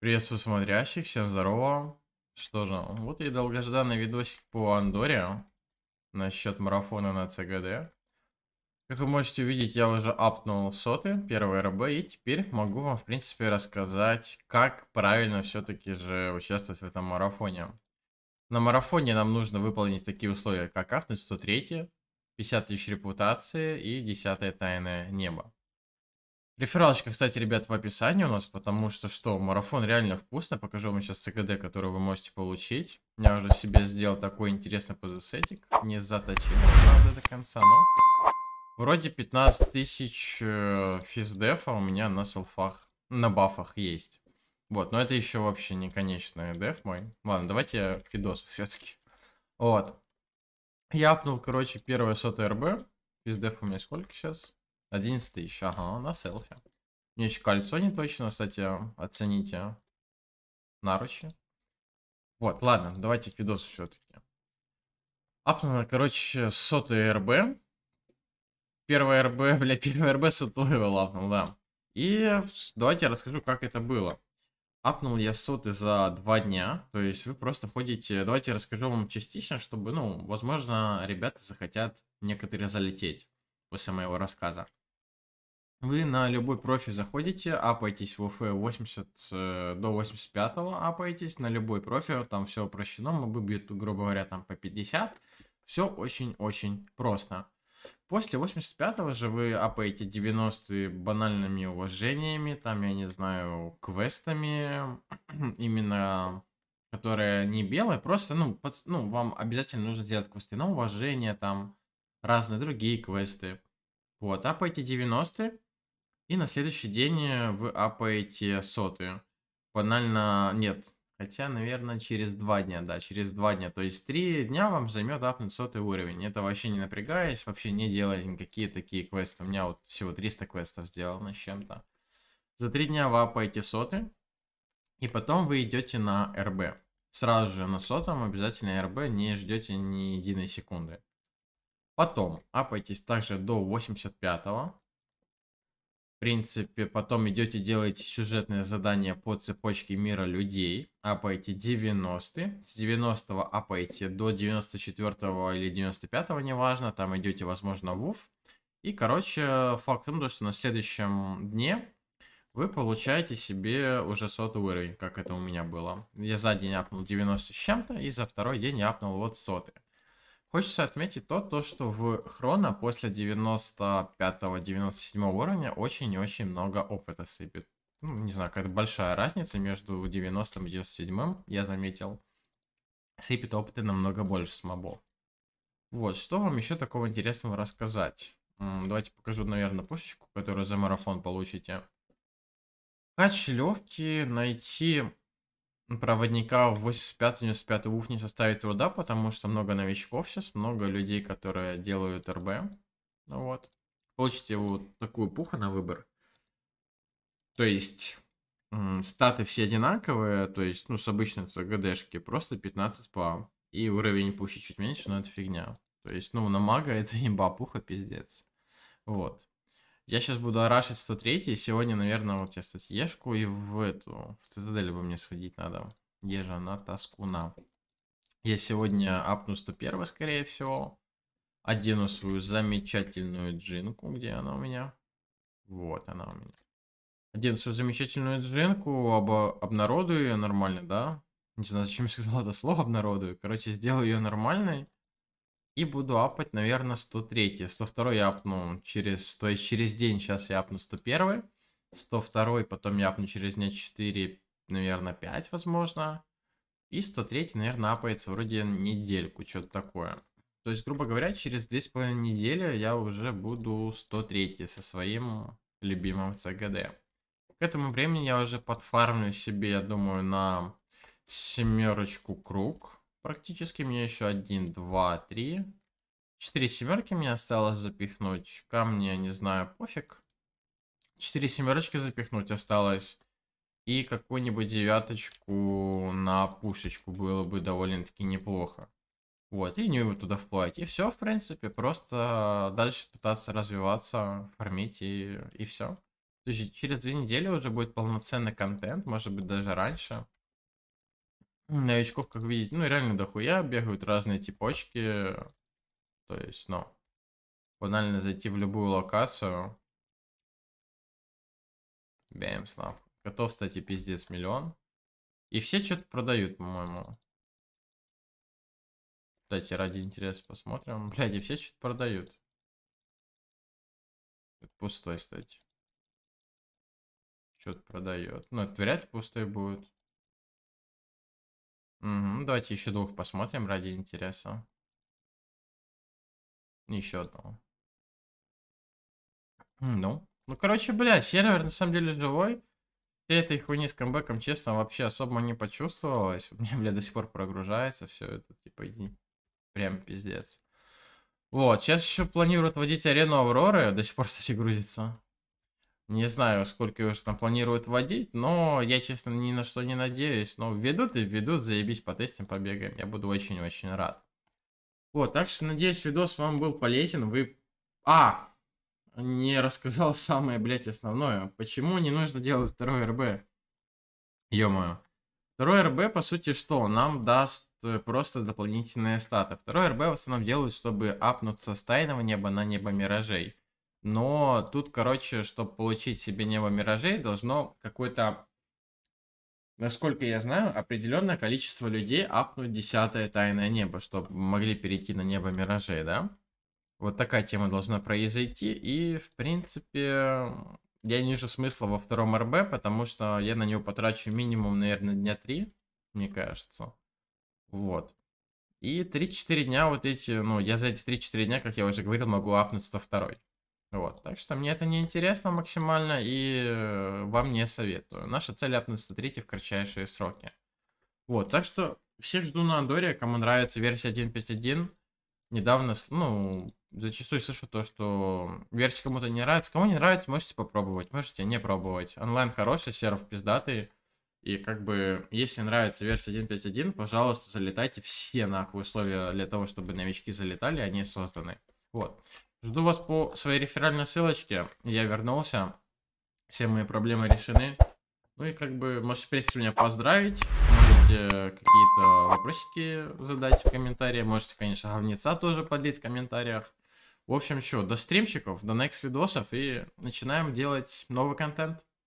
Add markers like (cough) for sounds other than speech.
Приветствую смотрящих, всем здорово. Что же, вот и долгожданный видосик по Андоре насчет марафона на ЦГД. Как вы можете увидеть, я уже апнул соты, первый РБ, и теперь могу вам, в принципе, рассказать, как правильно все-таки же участвовать в этом марафоне. На марафоне нам нужно выполнить такие условия, как апнуть 103, 50 тысяч репутации и 10 тайное небо. Рефералочка, кстати, ребят, в описании у нас, потому что что, марафон реально вкусно. Покажу вам сейчас ЦКД, который вы можете получить. Я уже себе сделал такой интересный позасетик. Не заточил, правда, до конца, но... Вроде 15 тысяч э, физдефа у меня на селфах, на бафах есть. Вот, но это еще вообще не конечный деф мой. Ладно, давайте я фидос все-таки. Вот. Я апнул, короче, первое сотое РБ. Физдеф у меня сколько сейчас? 11 тысяч, ага, на селфи. У меня еще кольцо не точно, кстати, оцените. Наручи. Вот, ладно, давайте к видосу все-таки. Апнула, короче, сотый РБ. Первое РБ, (laughs) бля, первое РБ сотое лапнул, да. И давайте я расскажу, как это было. Апнул я соты за два дня, то есть вы просто ходите... Давайте я расскажу вам частично, чтобы, ну, возможно, ребята захотят некоторые залететь после моего рассказа. Вы на любой профи заходите, апаетесь в УФ 80 э, до 85 апаетесь, на любой профи, там все упрощено, выбьет, грубо говоря, там по 50. Все очень-очень просто. После 85-го же вы апаете 90-е банальными уважениями, там, я не знаю, квестами, (clears throat) именно которые не белые, просто, ну, под, ну, вам обязательно нужно делать квесты на уважение, там, разные другие квесты. Вот, апаете 90 и на следующий день э, вы апаете сотую. Банально, нет. Хотя, наверное, через два дня, да, через два дня. То есть три дня вам займет апнуть сотый уровень. Это вообще не напрягаясь, вообще не делая никакие такие квесты. У меня вот всего 300 квестов сделано с чем-то. За три дня вы апаете соты. И потом вы идете на РБ. Сразу же на сотом обязательно РБ, не ждете ни единой секунды. Потом апаетесь также до 85 -го принципе, потом идете, делаете сюжетное задание по цепочке мира людей, апаете 90-е, с 90-го апаете до 94-го или 95-го, неважно, там идете, возможно, в УФ. И, короче, факт в том, что на следующем дне вы получаете себе уже сотый уровень, как это у меня было. Я за день апнул 90 с чем-то, и за второй день я апнул вот сотый. Хочется отметить то, то что в Хрона после 95-97 уровня очень и очень много опыта сыпет. Ну, не знаю, какая-то большая разница между 90 и 97, я заметил. Сыпет опыта намного больше с мобов. Вот, что вам еще такого интересного рассказать? Давайте покажу, наверное, пушечку, которую за марафон получите. Хач легкий, найти проводника в 85-95 УФ не составит труда, потому что много новичков сейчас, много людей, которые делают РБ. Ну вот. Получите вот такую пуху на выбор. То есть статы все одинаковые, то есть, ну, с обычной ЦГДшки, просто 15 по. И уровень пухи чуть меньше, но это фигня. То есть, ну, на мага это имба (laughs) пуха, пиздец. Вот. Я сейчас буду арашить 103 сегодня, наверное, вот я статьешку и в эту, в цитадель бы мне сходить надо. Где же она, Таскуна? Я сегодня апну 101, скорее всего. Одену свою замечательную джинку. Где она у меня? Вот она у меня. Одену свою замечательную джинку, об обнародую ее нормально, да? Не знаю, зачем я сказал это слово обнародую. Короче, сделаю ее нормальной. И буду апать, наверное, 103. 102 я апну через... То есть через день сейчас я апну 101. 102 потом я апну через дня 4, наверное, 5, возможно. И 103, наверное, апается вроде недельку, что-то такое. То есть, грубо говоря, через 2,5 недели я уже буду 103 со своим любимым ЦГД. К этому времени я уже подфармлю себе, я думаю, на семерочку круг. Практически мне еще один, два, три. Четыре семерки мне осталось запихнуть. Камни, я не знаю, пофиг. Четыре семерочки запихнуть осталось. И какую-нибудь девяточку на пушечку было бы довольно-таки неплохо. Вот, и не туда вплывать И все, в принципе, просто дальше пытаться развиваться, фармить и, и все. То есть через две недели уже будет полноценный контент, может быть, даже раньше. Новичков, как видите, ну реально дохуя, бегают разные типочки. То есть, ну, банально зайти в любую локацию. Бэмс, нахуй. Готов, кстати, пиздец миллион. И все что-то продают, по-моему. Кстати, ради интереса посмотрим. (laughs) Блядь, и все что-то продают. Это пустой, кстати. Что-то продает. Ну, это вряд ли пустой будет. Угу, давайте еще двух посмотрим ради интереса. Еще одного. Ну. Ну, короче, бля, сервер на самом деле живой. Всей этой хуйни с камбэком, честно, вообще особо не почувствовалось. (laughs) У меня, бля, до сих пор прогружается все это, типа, и прям пиздец. Вот, сейчас еще планируют водить арену Авроры, до сих пор, кстати, грузится. Не знаю, сколько его там планируют вводить, но я, честно, ни на что не надеюсь. Но введут и введут, заебись, потестим, побегаем. Я буду очень-очень рад. Вот, так что, надеюсь, видос вам был полезен. Вы... А! Не рассказал самое, блядь, основное. Почему не нужно делать второй РБ? Ё-моё. Второй РБ, по сути, что? Нам даст э, просто дополнительные статы. Второй РБ в основном делают, чтобы апнуться с тайного неба на небо миражей. Но тут, короче, чтобы получить себе небо миражей, должно какое-то, насколько я знаю, определенное количество людей апнуть десятое тайное небо, чтобы могли перейти на небо миражей, да? Вот такая тема должна произойти. И, в принципе, я не вижу смысла во втором РБ, потому что я на него потрачу минимум, наверное, дня три, мне кажется. Вот. И 3-4 дня вот эти, ну, я за эти 3-4 дня, как я уже говорил, могу апнуть 102. Вот, так что мне это не интересно максимально и э, вам не советую. Наша цель апнуть 103 в кратчайшие сроки. Вот, так что всех жду на Андоре, кому нравится версия 1.5.1. Недавно, ну, зачастую слышу то, что версия кому-то не нравится. Кому не нравится, можете попробовать, можете не пробовать. Онлайн хороший, серов пиздатый. И как бы, если нравится версия 1.5.1, пожалуйста, залетайте все нахуй условия для того, чтобы новички залетали, они созданы. Вот. Жду вас по своей реферальной ссылочке. Я вернулся. Все мои проблемы решены. Ну и как бы можете, в принципе, меня поздравить. Можете э, какие-то вопросики задать в комментариях. Можете, конечно, говнеца тоже подлить в комментариях. В общем, что, до стримчиков, до next видосов и начинаем делать новый контент.